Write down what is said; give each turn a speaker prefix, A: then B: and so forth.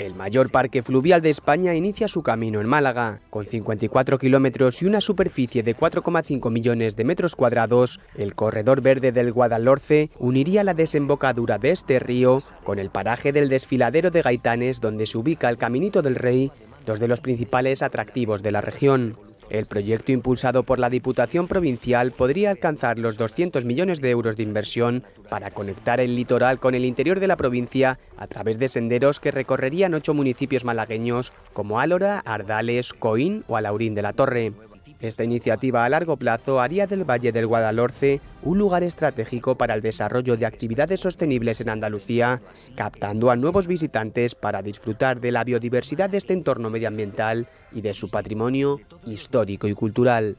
A: El mayor parque fluvial de España inicia su camino en Málaga. Con 54 kilómetros y una superficie de 4,5 millones de metros cuadrados, el corredor verde del Guadalhorce uniría la desembocadura de este río con el paraje del desfiladero de Gaitanes donde se ubica el Caminito del Rey, dos de los principales atractivos de la región. El proyecto impulsado por la Diputación Provincial podría alcanzar los 200 millones de euros de inversión para conectar el litoral con el interior de la provincia a través de senderos que recorrerían ocho municipios malagueños como Álora, Ardales, Coín o Alaurín de la Torre. Esta iniciativa a largo plazo haría del Valle del Guadalhorce un lugar estratégico para el desarrollo de actividades sostenibles en Andalucía, captando a nuevos visitantes para disfrutar de la biodiversidad de este entorno medioambiental y de su patrimonio histórico y cultural.